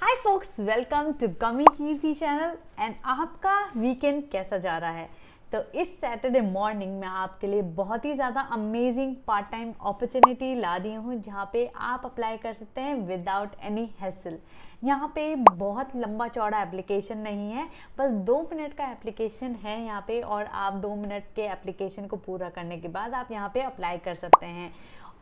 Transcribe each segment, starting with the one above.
hi focus welcome to कमी Kirti channel and आपका weekend कैसा जा रहा है तो इस सैटरडे मॉर्निंग में आपके लिए बहुत ही ज़्यादा अमेजिंग पार्ट टाइम अपॉर्चुनिटी ला दी हूँ जहाँ पे आप अप्लाई कर सकते हैं विदाउट एनी हैसल यहाँ पे बहुत लंबा चौड़ा एप्लीकेशन नहीं है बस दो मिनट का एप्लीकेशन है यहाँ पे और आप दो मिनट के एप्लीकेशन को पूरा करने के बाद आप यहाँ पे अप्लाई कर सकते हैं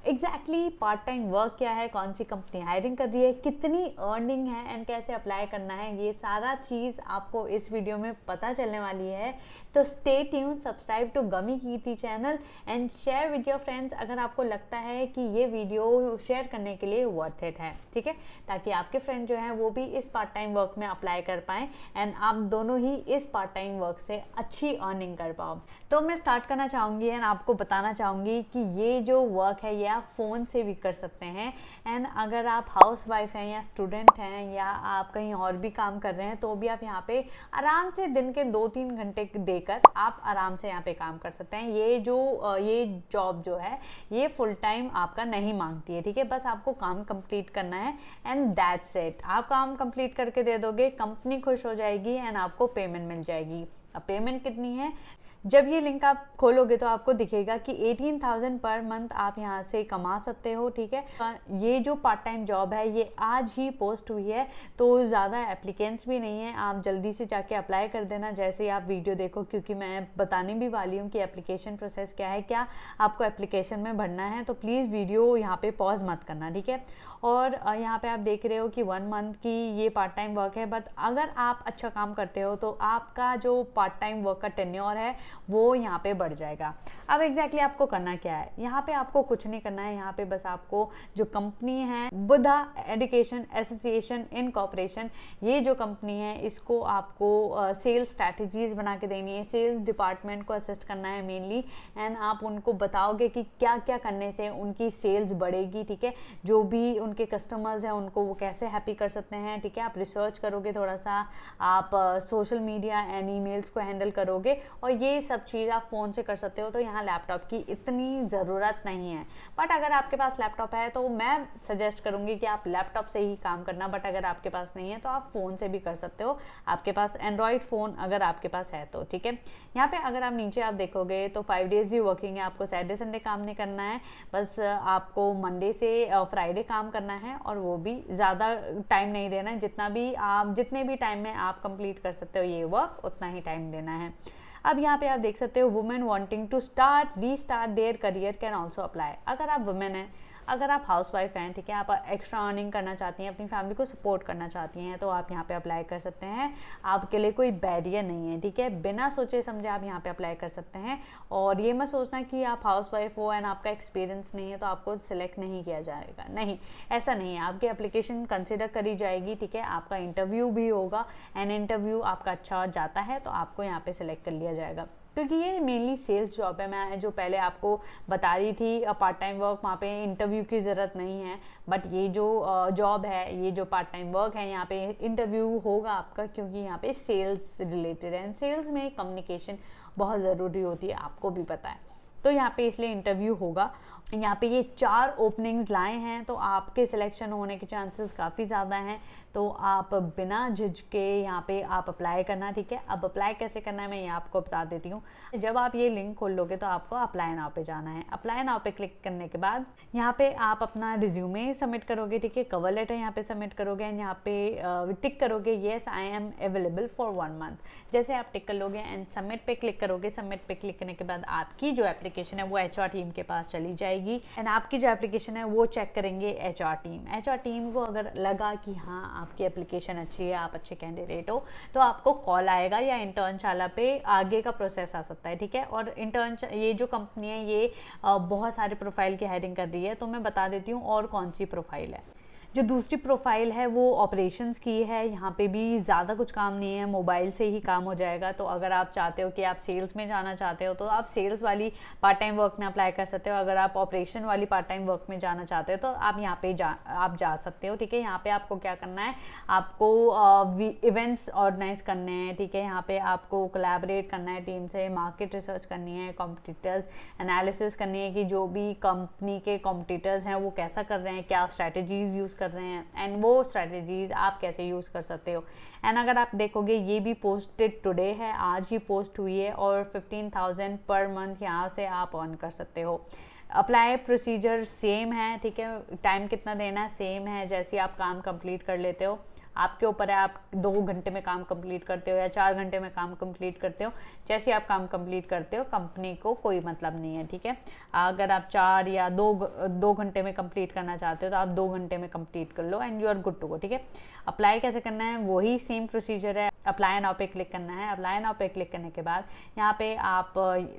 एग्जैक्टली पार्ट टाइम वर्क क्या है कौन सी कंपनी हायरिंग कर रही है कितनी अर्निंग है एंड कैसे अप्लाई करना है ये सारा चीज़ आपको इस वीडियो में पता चलने वाली है तो stay tune subscribe to gummy Kirti channel and share with your friends अगर आपको लगता है कि ये वीडियो शेयर करने के लिए वर्थ इट है ठीक है ताकि आपके फ्रेंड जो हैं वो भी इस पार्ट टाइम वर्क में अप्लाई कर पाएँ एंड आप दोनों ही इस पार्ट टाइम वर्क से अच्छी अर्निंग कर पाओ तो मैं स्टार्ट करना चाहूँगी एंड आपको बताना चाहूँगी कि ये जो वर्क है ये आप फ़ोन से भी कर सकते हैं एंड अगर आप हाउस वाइफ हैं या स्टूडेंट हैं या आप कहीं और भी काम कर रहे हैं तो भी आप यहाँ पे आराम से दिन के दो तीन घंटे देकर आप आराम से यहाँ पे काम कर सकते हैं ये जो ये जॉब जो है ये फुल टाइम आपका नहीं मांगती है ठीक है बस आपको काम कंप्लीट करना है एंड दैट्स इट आप काम कंप्लीट करके दे दोगे कंपनी खुश हो जाएगी एंड आपको पेमेंट मिल जाएगी अब पेमेंट कितनी है जब ये लिंक आप खोलोगे तो आपको दिखेगा कि 18,000 पर मंथ आप यहाँ से कमा सकते हो ठीक है ये जो पार्ट टाइम जॉब है ये आज ही पोस्ट हुई है तो ज़्यादा एप्लीकेंट्स भी नहीं है आप जल्दी से जाके अप्लाई कर देना जैसे ही आप वीडियो देखो क्योंकि मैं बताने भी वाली हूँ कि एप्लीकेशन प्रोसेस क्या है क्या आपको एप्लीकेशन में भरना है तो प्लीज़ वीडियो यहाँ पर पॉज मत करना ठीक है और यहाँ पे आप देख रहे हो कि वन मंथ की ये पार्ट टाइम वर्क है बट अगर आप अच्छा काम करते हो तो आपका जो पार्ट टाइम वर्क का टेन्योर है वो यहाँ पे बढ़ जाएगा अब एग्जैक्टली exactly आपको करना क्या है यहाँ पे आपको कुछ नहीं करना है यहाँ पे बस आपको जो कंपनी है Buddha education association incorporation ये जो कंपनी है इसको आपको सेल्स uh, स्ट्रैटेजीज बना के देनी है सेल्स डिपार्टमेंट को असिस्ट करना है मेनली एंड आप उनको बताओगे कि क्या क्या करने से उनकी सेल्स बढ़ेगी ठीक है जो भी उनके कस्टमर्स हैं उनको वो कैसे हैप्पी कर सकते हैं ठीक है आप रिसर्च करोगे थोड़ा सा आप सोशल मीडिया एंड ई को हैंडल करोगे और ये सब चीज़ आप फ़ोन से कर सकते हो तो यहाँ लैपटॉप की इतनी ज़रूरत नहीं है बट अगर आपके पास लैपटॉप है तो मैं सजेस्ट करूँगी कि आप लैपटॉप से ही काम करना बट अगर आपके पास नहीं है तो आप फ़ोन से भी कर सकते हो आपके पास एंड्रॉयड फ़ोन अगर आपके पास है तो ठीक है यहाँ पे अगर आप नीचे आप देखोगे तो फाइव डेज़ ही वर्किंग है आपको सैटरडे संडे काम नहीं करना है बस आपको मंडे से फ्राइडे काम करना है और वो भी ज़्यादा टाइम नहीं देना है जितना भी आप जितने भी टाइम में आप कंप्लीट कर सकते हो ये वर्क उतना ही टाइम देना है अब यहाँ पे आप देख सकते हो women wanting to start restart their career can also apply अगर आप वुमेन हैं अगर आप हाउस वाइफ हैं ठीक है आप एक्स्ट्रा अर्निंग करना चाहती हैं अपनी फैमिली को सपोर्ट करना चाहती हैं तो आप यहाँ पे अप्लाई कर सकते हैं आपके लिए कोई बैरियर नहीं है ठीक है बिना सोचे समझे आप यहाँ पर अप्लाई कर सकते हैं और ये मत सोचना कि आप हाउस वाइफ हो एंड आपका एक्सपीरियंस नहीं है तो आपको सिलेक्ट नहीं किया जाएगा नहीं ऐसा नहीं है आपकी अप्लीकेशन कंसिडर करी जाएगी ठीक है आपका इंटरव्यू भी होगा एंड इंटरव्यू आपका अच्छा जाता है तो आपको यहाँ पर सिलेक्ट कर लिया जाएगा क्योंकि ये मेनली सेल्स जॉब है मैं जो पहले आपको बता रही थी पार्ट टाइम वर्क वहाँ पे इंटरव्यू की ज़रूरत नहीं है बट ये जो जॉब है ये जो पार्ट टाइम वर्क है यहाँ पे इंटरव्यू होगा आपका क्योंकि यहाँ पे सेल्स रिलेटेड है एंड सेल्स में कम्युनिकेशन बहुत ज़रूरी होती है आपको भी पता है तो यहाँ पे इसलिए इंटरव्यू होगा यहाँ पे ये चार ओपनिंग्स लाए हैं तो आपके सिलेक्शन होने के चांसेस काफ़ी ज़्यादा हैं तो आप बिना झिझके यहाँ पे आप अप्लाई करना ठीक है अब अप्लाई कैसे करना है मैं ये आपको बता देती हूँ जब आप ये लिंक खोल लोगे तो आपको अप्लाई नाव पे जाना है अप्लाई नाव पे क्लिक करने के बाद यहाँ पे आप अपना रिज्यूमे सबमिट करोगे ठीक है कवर लेटर यहाँ पे सबमिट करोगे एंड यहाँ पे टिक करोगे yes I am available for one month जैसे आप टिक कर लोगे एंड सबमिट पे क्लिक करोगे सबमिट पे क्लिक करने के बाद आपकी जो एप्लीकेशन एप्लीकेशन है वो एच टीम के पास चली जाएगी एंड आपकी जो एप्लीकेशन है वो चेक करेंगे एच टीम एच टीम को अगर लगा कि हाँ आपकी एप्लीकेशन अच्छी है आप अच्छे कैंडिडेट हो तो आपको कॉल आएगा या इंटर्न शाला पे आगे का प्रोसेस आ सकता है ठीक है और इंटर्न ये जो कंपनी है ये बहुत सारे प्रोफाइल की हायरिंग कर रही है तो मैं बता देती हूँ और कौन सी प्रोफाइल है जो दूसरी प्रोफाइल है वो ऑपरेशंस की है यहाँ पे भी ज़्यादा कुछ काम नहीं है मोबाइल से ही काम हो जाएगा तो अगर आप चाहते हो कि आप सेल्स में जाना चाहते हो तो आप सेल्स वाली पार्ट टाइम वर्क में अप्लाई कर सकते हो अगर आप ऑपरेशन वाली पार्ट टाइम वर्क में जाना चाहते हो तो आप यहाँ पे जा आप जा सकते हो ठीक है यहाँ पे आपको क्या करना है आपको इवेंट्स ऑर्गेनाइज करने हैं ठीक है यहाँ पे आपको कोलेबरेट करना है टीम से मार्केट रिसर्च करनी है कॉम्पिटिटर्स एनालिसिस करनी है कि जो भी कंपनी के कॉम्पिटिटर्स हैं वो कैसा कर रहे हैं क्या स्ट्रैटेजीज यूज़ कर रहे हैं एंड वो स्ट्रैटेजीज आप कैसे यूज़ कर सकते हो एंड अगर आप देखोगे ये भी पोस्टेड टुडे है आज ही पोस्ट हुई है और फिफ्टीन थाउजेंड पर मंथ यहाँ से आप ऑन कर सकते हो अप्लाई प्रोसीजर सेम है ठीक है टाइम कितना देना है सेम है जैसे आप काम कंप्लीट कर लेते हो आपके ऊपर है आप दो घंटे में काम कंप्लीट करते हो या चार घंटे में काम कंप्लीट करते हो जैसे आप काम कंप्लीट करते हो कंपनी को कोई मतलब नहीं है ठीक है अगर आप चार या दो दो घंटे में कंप्लीट करना चाहते हो तो आप दो घंटे में कंप्लीट कर लो and you are good to go ठीक है अप्लाई कैसे करना है वही सेम प्रोसीजर है अप्लाई नाउ पे क्लिक करना है अप्लाई नाउ पे क्लिक करने के बाद यहाँ पे आप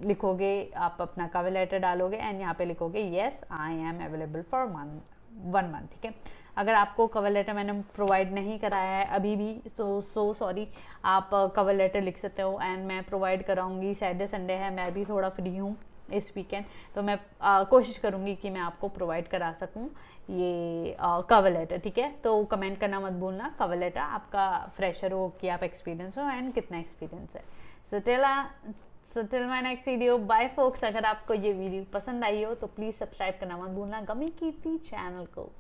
लिखोगे आप अपना कवर लेटर डालोगे एंड यहाँ पे लिखोगे yes I am available for month one month ठीक है अगर आपको कवर लेटर मैंने प्रोवाइड नहीं कराया है अभी भी सो सो सॉरी आप कवर uh, लेटर लिख सकते हो एंड मैं प्रोवाइड कराऊंगी सैटरडे संडे है मैं भी थोड़ा फ्री हूँ इस वीकेंड तो मैं आ, uh, कोशिश करूँगी कि मैं आपको प्रोवाइड करा सकूँ ये कवर uh, लेटर ठीक है तो कमेंट करना मत भूलना कवर लेटर आपका फ्रेशर हो कि आप एक्सपीरियंस हो एंड कितना एक्सपीरियंस है so so till my next video bye folks अगर आपको ये वीडियो पसंद आई हो तो प्लीज़ सब्सक्राइब करना मत भूलना गमी थी चैनल को